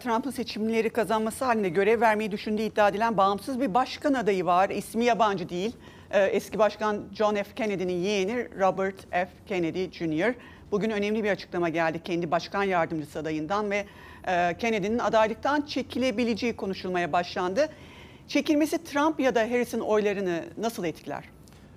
Trump'ın seçimleri kazanması halinde görev vermeyi düşündüğü iddia edilen bağımsız bir başkan adayı var. İsmi yabancı değil. Ee, eski başkan John F. Kennedy'nin yeğeni Robert F. Kennedy Jr. Bugün önemli bir açıklama geldi kendi başkan yardımcısı adayından ve e, Kennedy'nin adaylıktan çekilebileceği konuşulmaya başlandı. Çekilmesi Trump ya da Harris'in oylarını nasıl etkiler?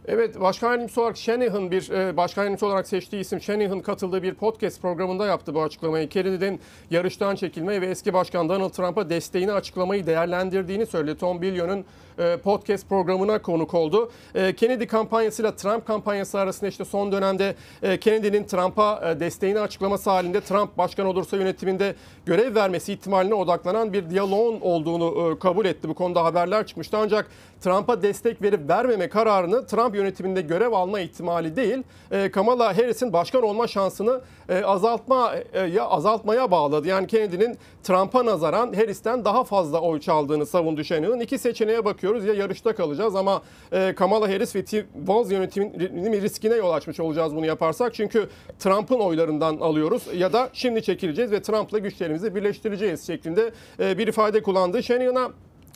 Evet, başkan yardımcısı olarak Shanahan bir e, başkan yardımcısı olarak seçtiği isim Shanahan katıldığı bir podcast programında yaptı bu açıklamayı. Kennedy'nin yarıştan çekilmeyi ve eski başkan Donald Trump'a desteğini açıklamayı değerlendirdiğini söyledi. Tom Billion'un e, podcast programına konuk oldu. E, Kennedy kampanyasıyla Trump kampanyası arasında işte son dönemde e, Kennedy'nin Trump'a desteğini açıklaması halinde Trump başkan olursa yönetiminde görev vermesi ihtimaline odaklanan bir diyaloğun olduğunu kabul etti. Bu konuda haberler çıkmıştı ancak Trump'a destek verip vermeme kararını Trump yönetiminde görev alma ihtimali değil, e, Kamala Harris'in başkan olma şansını e, azaltmaya e, azaltmaya bağladı. Yani Kennedy'nin Trump'a nazaran Harris'ten daha fazla oy çaldığını savundu Shannon'ın. İki seçeneğe bakıyoruz. Ya yarışta kalacağız ama Kamala Harris ve Steve Walz yönetiminin riskine yol açmış olacağız bunu yaparsak. Çünkü Trump'ın oylarından alıyoruz ya da şimdi çekileceğiz ve Trump'la güçlerimizi birleştireceğiz şeklinde bir ifade kullandı. Shannon'a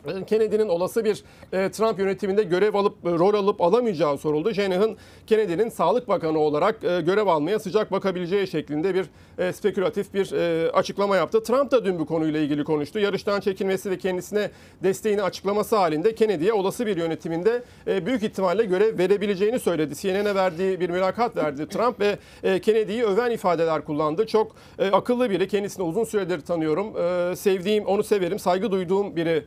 ee, Kennedy'nin olası bir e, Trump yönetiminde görev alıp e, rol alıp alamayacağı soruldu. Shanahan Kennedy'nin Sağlık Bakanı olarak e, görev almaya sıcak bakabileceği şeklinde bir e, spekülatif bir açıklama yaptı. Trump da dün bu konuyla ilgili konuştu. Yarıştan çekilmesi ve kendisine desteğini açıklaması halinde Kennedy'ye olası bir yönetiminde büyük ihtimalle görev verebileceğini söyledi. CNN'e verdiği bir mülakat verdi Trump ve Kennedy'yi öven ifadeler kullandı. Çok akıllı biri. Kendisini uzun süredir tanıyorum. sevdiğim, onu severim, saygı duyduğum biri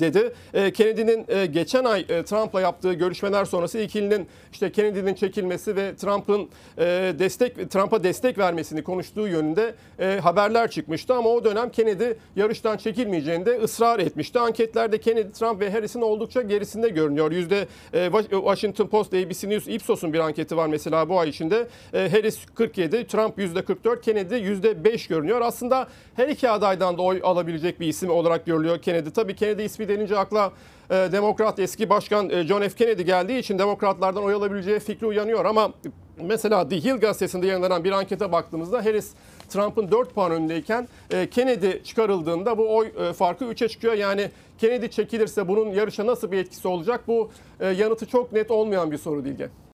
dedi. E, Kennedy'nin e, geçen ay e, Trump'la yaptığı görüşmeler sonrası ikilinin işte Kennedy'nin çekilmesi ve Trump'ın destek Trump'a destek vermesini konuştuğu yönünde haberler çıkmıştı ama o dönem Kennedy yarıştan çekilmeyeceğini de ısrar etmişti. Anketlerde Kennedy, Trump ve Harris'in oldukça gerisinde görünüyor. Yüzde Washington Post, ABC News, Ipsos'un bir anketi var mesela bu ay içinde. Harris 47, Trump yüzde 44, Kennedy yüzde 5 görünüyor. Aslında her iki adaydan da oy alabilecek bir isim olarak görülüyor Kennedy. Tabii Kennedy ismi denince akla e, demokrat eski başkan e, John F. Kennedy geldiği için demokratlardan oy alabileceği fikri uyanıyor ama mesela The Hill gazetesinde yayınlanan bir ankete baktığımızda Harris Trump'ın 4 puan önündeyken e, Kennedy çıkarıldığında bu oy e, farkı 3'e çıkıyor. Yani Kennedy çekilirse bunun yarışa nasıl bir etkisi olacak? Bu e, yanıtı çok net olmayan bir soru Dilge.